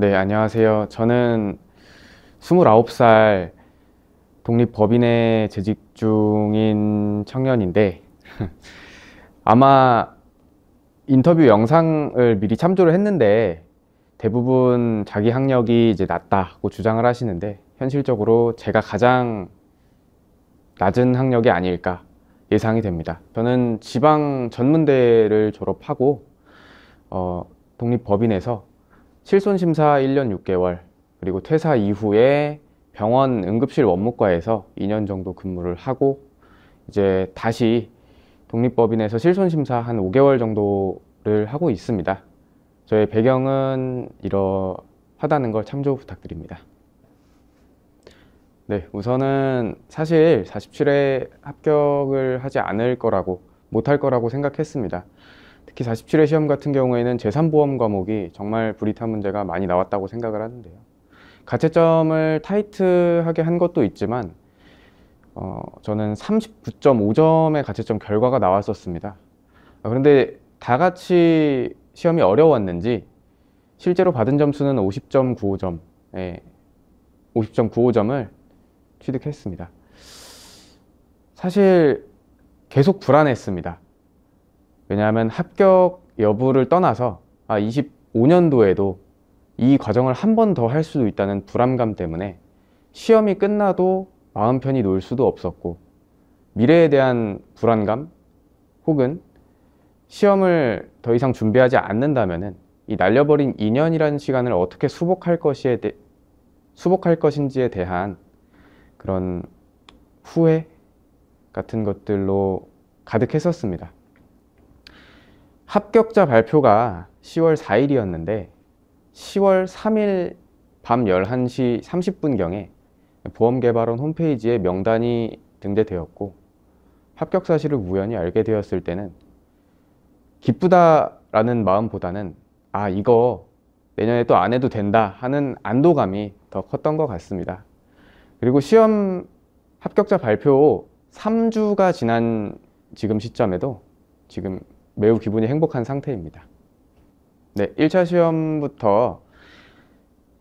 네, 안녕하세요. 저는 29살 독립법인에 재직 중인 청년인데 아마 인터뷰 영상을 미리 참조를 했는데 대부분 자기 학력이 이제 낮다고 주장을 하시는데 현실적으로 제가 가장 낮은 학력이 아닐까 예상이 됩니다. 저는 지방 전문대를 졸업하고 어, 독립법인에서 실손심사 1년 6개월, 그리고 퇴사 이후에 병원 응급실 원무과에서 2년 정도 근무를 하고 이제 다시 독립법인에서 실손심사 한 5개월 정도를 하고 있습니다. 저의 배경은 이러하다는 걸 참조 부탁드립니다. 네, 우선은 사실 47회 합격을 하지 않을 거라고, 못 할 거라고 생각했습니다. 특히 47회 시험 같은 경우에는 재산보험 과목이 정말 불이탄 문제가 많이 나왔다고 생각을 하는데요. 가채점을 타이트하게 한 것도 있지만 어, 저는 39.5점의 가채점 결과가 나왔었습니다. 아, 그런데 다 같이 시험이 어려웠는지 실제로 받은 점수는 50.95점, 예, 50.95점을 취득했습니다. 사실 계속 불안했습니다. 왜냐하면 합격 여부를 떠나서 아 25년도에도 이 과정을 한 번 더 할 수도 있다는 불안감 때문에 시험이 끝나도 마음 편히 놀 수도 없었고 미래에 대한 불안감 혹은 시험을 더 이상 준비하지 않는다면이 날려버린 2년이라는 시간을 어떻게 수복할 것이에 대, 수복할 것인지에 대한 그런 후회 같은 것들로 가득했었습니다. 합격자 발표가 10월 4일이었는데 10월 3일 밤 11시 30분경에 보험개발원 홈페이지에 명단이 등재되었고 합격 사실을 우연히 알게 되었을 때는 기쁘다라는 마음보다는 아 이거 내년에 또 안 해도 된다 하는 안도감이 더 컸던 것 같습니다. 그리고 시험 합격자 발표 3주가 지난 지금 시점에도 지금 매우 기분이 행복한 상태입니다. 네, 1차 시험부터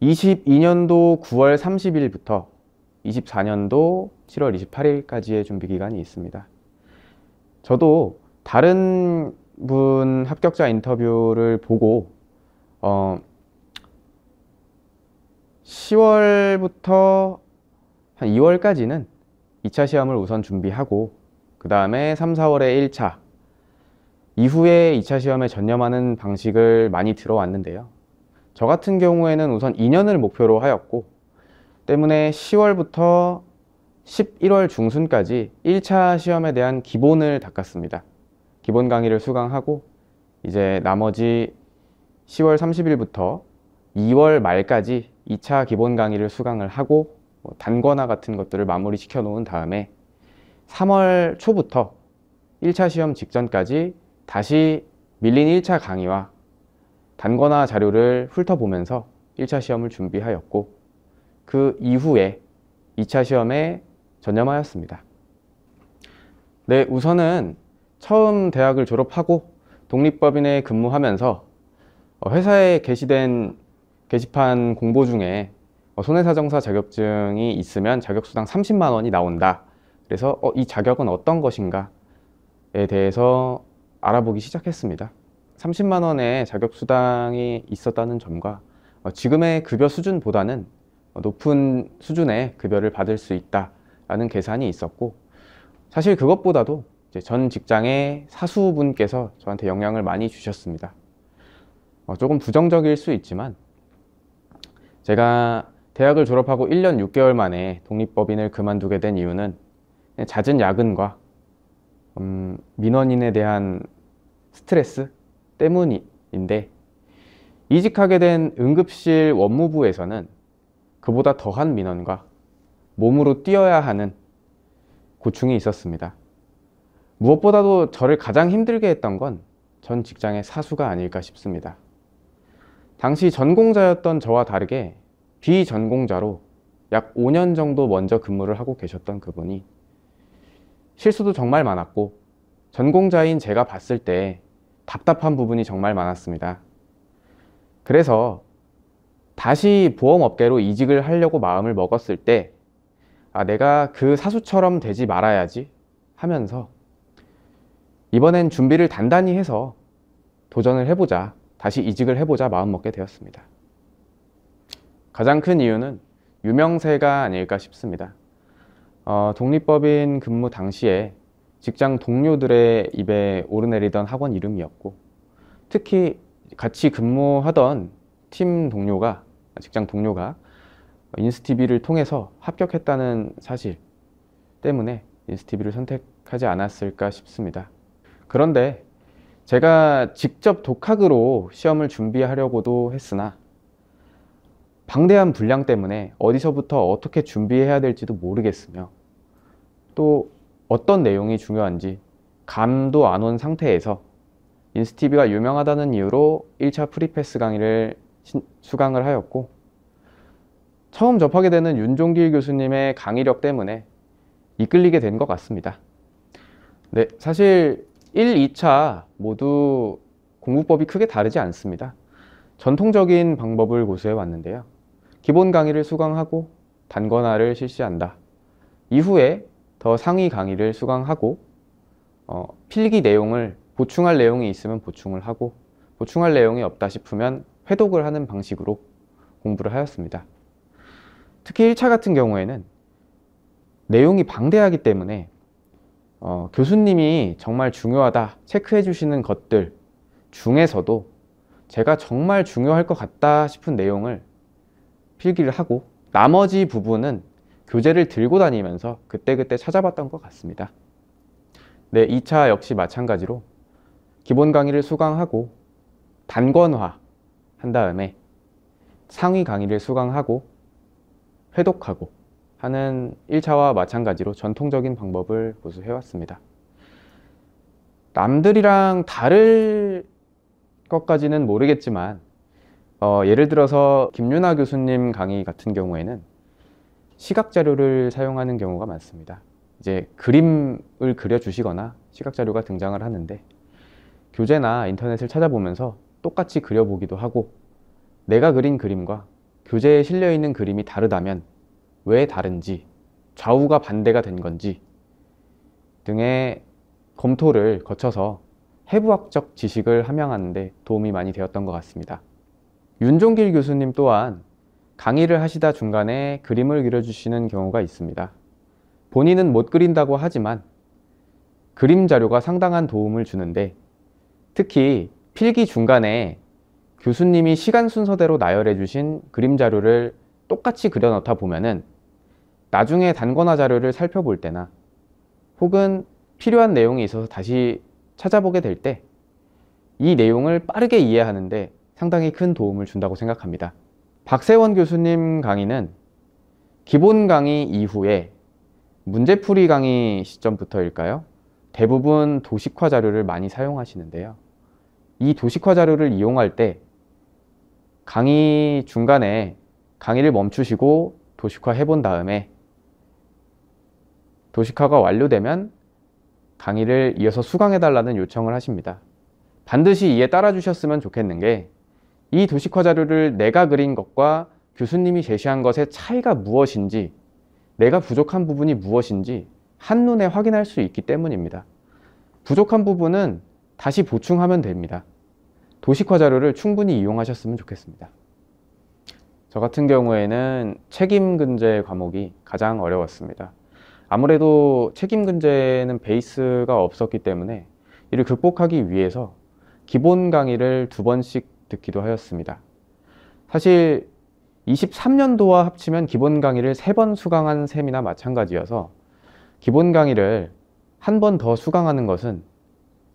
22년도 9월 30일부터 24년도 7월 28일까지의 준비 기간이 있습니다. 저도 다른 분 합격자 인터뷰를 보고 어 10월부터 한 2월까지는 2차 시험을 우선 준비하고 그 다음에 3, 4월에 1차 이후에 2차 시험에 전념하는 방식을 많이 들어왔는데요. 저 같은 경우에는 우선 2년을 목표로 하였고 때문에 10월부터 11월 중순까지 1차 시험에 대한 기본을 닦았습니다. 기본 강의를 수강하고 이제 나머지 10월 30일부터 2월 말까지 2차 기본 강의를 수강을 하고 뭐 단권화 같은 것들을 마무리시켜 놓은 다음에 3월 초부터 1차 시험 직전까지 다시 밀린 1차 강의와 단거나 자료를 훑어보면서 1차 시험을 준비하였고 그 이후에 2차 시험에 전념하였습니다. 네, 우선은 처음 대학을 졸업하고 독립법인에 근무하면서 어, 회사에 게시된 게시판 공보 중에 어, 손해사정사 자격증이 있으면 자격수당 30만 원이 나온다. 그래서 어, 이 자격은 어떤 것인가에 대해서 알아보기 시작했습니다. 30만 원의 자격 수당이 있었다는 점과 어, 지금의 급여 수준보다는 높은 수준의 급여를 받을 수 있다라는 계산이 있었고 사실 그것보다도 전 직장의 사수분께서 저한테 영향을 많이 주셨습니다. 어, 조금 부정적일 수 있지만 제가 대학을 졸업하고 1년 6개월 만에 독립법인을 그만두게 된 이유는 그 잦은 야근과 음, 민원인에 대한 스트레스 때문인데 이직하게 된 응급실 원무부에서는 그보다 더한 민원과 몸으로 뛰어야 하는 고충이 있었습니다. 무엇보다도 저를 가장 힘들게 했던 건 전 직장의 사수가 아닐까 싶습니다. 당시 전공자였던 저와 다르게 비전공자로 약 5년 정도 먼저 근무를 하고 계셨던 그분이 실수도 정말 많았고 전공자인 제가 봤을 때 답답한 부분이 정말 많았습니다. 그래서 다시 보험업계로 이직을 하려고 마음을 먹었을 때 아, 내가 그 사수처럼 되지 말아야지 하면서 이번엔 준비를 단단히 해서 도전을 해보자, 다시 이직을 해보자 마음먹게 되었습니다. 가장 큰 이유는 유명세가 아닐까 싶습니다. 어, 독립법인 근무 당시에 직장 동료들의 입에 오르내리던 학원 이름이었고 특히 같이 근무하던 팀 동료가 직장 동료가 인스티비를 통해서 합격했다는 사실 때문에 인스티비를 선택하지 않았을까 싶습니다. 그런데 제가 직접 독학으로 시험을 준비하려고도 했으나 방대한 분량 때문에 어디서부터 어떻게 준비해야 될지도 모르겠으며 또 어떤 내용이 중요한지 감도 안 온 상태에서 인스티비가 유명하다는 이유로 1차 프리패스 강의를 수강을 하였고 처음 접하게 되는 윤종길 교수님의 강의력 때문에 이끌리게 된 것 같습니다. 네, 사실 1, 2차 모두 공부법이 크게 다르지 않습니다. 전통적인 방법을 고수해 왔는데요. 기본 강의를 수강하고 단권화를 실시한다. 이후에 더 상위 강의를 수강하고 어, 필기 내용을 보충할 내용이 있으면 보충을 하고 보충할 내용이 없다 싶으면 회독을 하는 방식으로 공부를 하였습니다. 특히 1차 같은 경우에는 내용이 방대하기 때문에 어, 교수님이 정말 중요하다 체크해 주시는 것들 중에서도 제가 정말 중요할 것 같다 싶은 내용을 필기를 하고 나머지 부분은 교재를 들고 다니면서 그때그때 찾아봤던 것 같습니다. 네, 2차 역시 마찬가지로 기본 강의를 수강하고 단권화 한 다음에 상위 강의를 수강하고 회독하고 하는 1차와 마찬가지로 전통적인 방법을 고수해왔습니다. 남들이랑 다를 것까지는 모르겠지만 어, 예를 들어서 김윤아 교수님 강의 같은 경우에는 시각 자료를 사용하는 경우가 많습니다. 이제 그림을 그려주시거나 시각 자료가 등장을 하는데 교재나 인터넷을 찾아보면서 똑같이 그려보기도 하고 내가 그린 그림과 교재에 실려있는 그림이 다르다면 왜 다른지 좌우가 반대가 된 건지 등의 검토를 거쳐서 해부학적 지식을 함양하는 데 도움이 많이 되었던 것 같습니다. 윤종길 교수님 또한 강의를 하시다 중간에 그림을 그려주시는 경우가 있습니다. 본인은 못 그린다고 하지만 그림 자료가 상당한 도움을 주는데 특히 필기 중간에 교수님이 시간 순서대로 나열해 주신 그림 자료를 똑같이 그려 넣다 보면은 나중에 단권화 자료를 살펴볼 때나 혹은 필요한 내용이 있어서 다시 찾아보게 될 때 이 내용을 빠르게 이해하는데 상당히 큰 도움을 준다고 생각합니다. 박세원 교수님 강의는 기본 강의 이후에 문제풀이 강의 시점부터일까요? 대부분 도식화 자료를 많이 사용하시는데요. 이 도식화 자료를 이용할 때 강의 중간에 강의를 멈추시고 도식화 해본 다음에 도식화가 완료되면 강의를 이어서 수강해달라는 요청을 하십니다. 반드시 이에 따라주셨으면 좋겠는 게이 도식화 자료를 내가 그린 것과 교수님이 제시한 것의 차이가 무엇인지 내가 부족한 부분이 무엇인지 한눈에 확인할 수 있기 때문입니다. 부족한 부분은 다시 보충하면 됩니다. 도식화 자료를 충분히 이용하셨으면 좋겠습니다. 저 같은 경우에는 책임근제 과목이 가장 어려웠습니다. 아무래도 책임근제는 베이스가 없었기 때문에 이를 극복하기 위해서 기본 강의를 두 번씩 듣기도 하였습니다. 사실 23년도와 합치면 기본 강의를 3번 수강한 셈이나 마찬가지여서 기본 강의를 한 번 더 수강하는 것은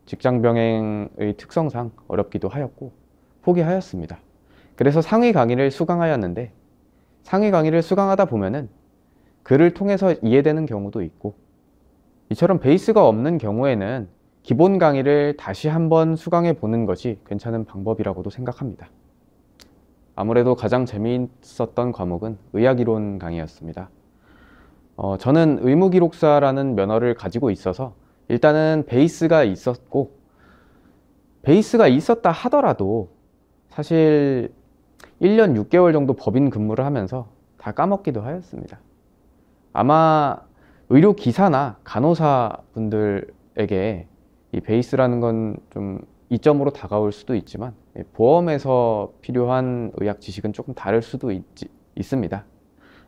직장 병행의 특성상 어렵기도 하였고 포기하였습니다. 그래서 상위 강의를 수강하였는데 상위 강의를 수강하다 보면은 글을 통해서 이해되는 경우도 있고 이처럼 베이스가 없는 경우에는 기본 강의를 다시 한번 수강해 보는 것이 괜찮은 방법이라고도 생각합니다. 아무래도 가장 재미있었던 과목은 의학이론 강의였습니다. 어, 저는 의무기록사라는 면허를 가지고 있어서 일단은 베이스가 있었고 베이스가 있었다 하더라도 사실 1년 6개월 정도 법인 근무를 하면서 다 까먹기도 하였습니다. 아마 의료기사나 간호사분들에게 이 베이스라는 건 좀 이점으로 다가올 수도 있지만 예, 보험에서 필요한 의학 지식은 조금 다를 수도 있지, 있습니다.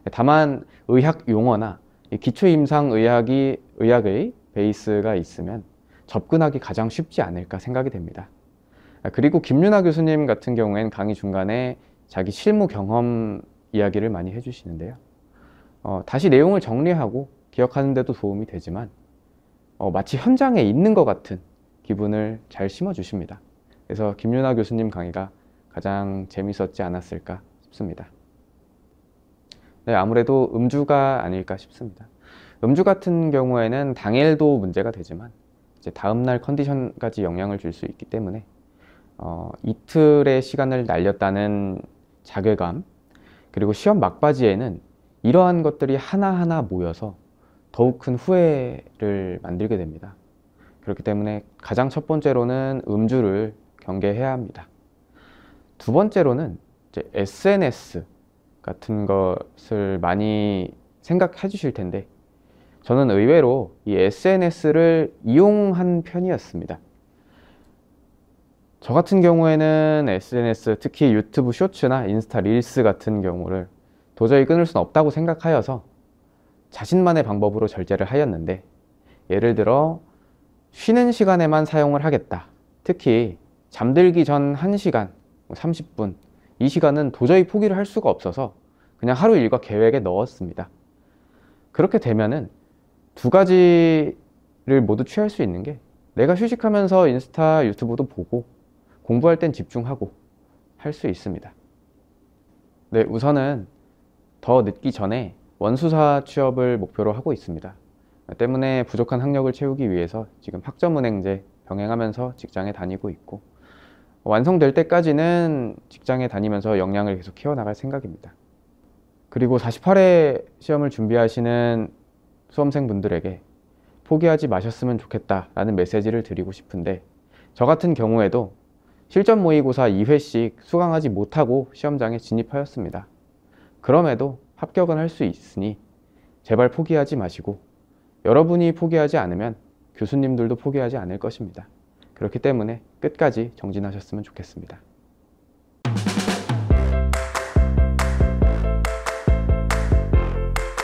예, 다만 의학 용어나 기초 임상 의학이 의학의 베이스가 있으면 접근하기 가장 쉽지 않을까 생각이 됩니다. 아, 그리고 김윤아 교수님 같은 경우에는 강의 중간에 자기 실무 경험 이야기를 많이 해주시는데요. 어, 다시 내용을 정리하고 기억하는 데도 도움이 되지만 어, 마치 현장에 있는 것 같은 기분을 잘 심어주십니다. 그래서 김윤아 교수님 강의가 가장 재밌었지 않았을까 싶습니다. 네, 아무래도 음주가 아닐까 싶습니다. 음주 같은 경우에는 당일도 문제가 되지만 이제 다음날 컨디션까지 영향을 줄 수 있기 때문에 어, 이틀의 시간을 날렸다는 자괴감 그리고 시험 막바지에는 이러한 것들이 하나하나 모여서 더욱 큰 후회를 만들게 됩니다. 그렇기 때문에 가장 첫 번째로는 음주를 경계해야 합니다. 두 번째로는 SNS 같은 것을 많이 생각해 주실 텐데 저는 의외로 이 SNS를 이용한 편이었습니다. 저 같은 경우에는 SNS 특히 유튜브 쇼츠나 인스타 릴스 같은 경우를 도저히 끊을 수는 없다고 생각하여서 자신만의 방법으로 절제를 하였는데 예를 들어 쉬는 시간에만 사용을 하겠다. 특히 잠들기 전 1시간, 30분 뭐 이 시간은 도저히 포기를 할 수가 없어서 그냥 하루 일과 계획에 넣었습니다. 그렇게 되면은 두 가지를 모두 취할 수 있는 게 내가 휴식하면서 인스타 유튜브도 보고 공부할 땐 집중하고 할 수 있습니다. 네, 우선은 더 늦기 전에 원수사 취업을 목표로 하고 있습니다. 때문에 부족한 학력을 채우기 위해서 지금 학점은행제 병행하면서 직장에 다니고 있고 완성될 때까지는 직장에 다니면서 역량을 계속 키워나갈 생각입니다. 그리고 48회 시험을 준비하시는 수험생분들에게 포기하지 마셨으면 좋겠다라는 메시지를 드리고 싶은데 저 같은 경우에도 실전 모의고사 2회씩 수강하지 못하고 시험장에 진입하였습니다. 그럼에도 합격은 할 수 있으니 제발 포기하지 마시고 여러분이 포기하지 않으면 교수님들도 포기하지 않을 것입니다. 그렇기 때문에 끝까지 정진하셨으면 좋겠습니다.